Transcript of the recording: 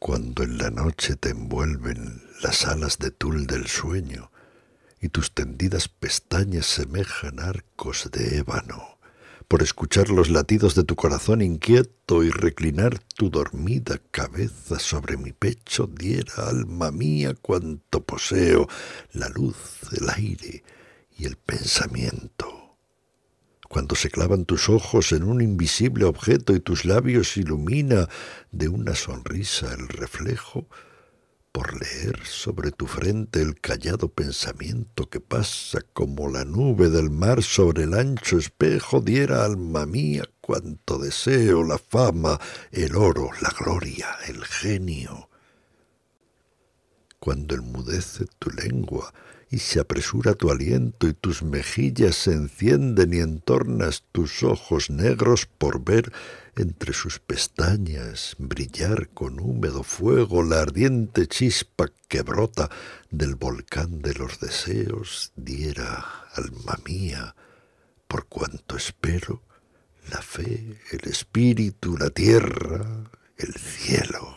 cuando en la noche te envuelven las alas de tul del sueño y tus tendidas pestañas semejan arcos de ébano, por escuchar los latidos de tu corazón inquieto y reclinar tu dormida cabeza sobre mi pecho, diera, alma mía, cuanto poseo, la luz, el aire y el pensamiento cuando se clavan tus ojos en un invisible objeto y tus labios ilumina de una sonrisa el reflejo, por leer sobre tu frente el callado pensamiento que pasa como la nube del mar sobre el ancho espejo, diera alma mía cuanto deseo, la fama, el oro, la gloria, el genio, cuando enmudece tu lengua y se apresura tu aliento y tus mejillas se encienden y entornas tus ojos negros por ver entre sus pestañas brillar con húmedo fuego la ardiente chispa que brota del volcán de los deseos, diera, alma mía, por cuanto espero, la fe, el espíritu, la tierra, el cielo.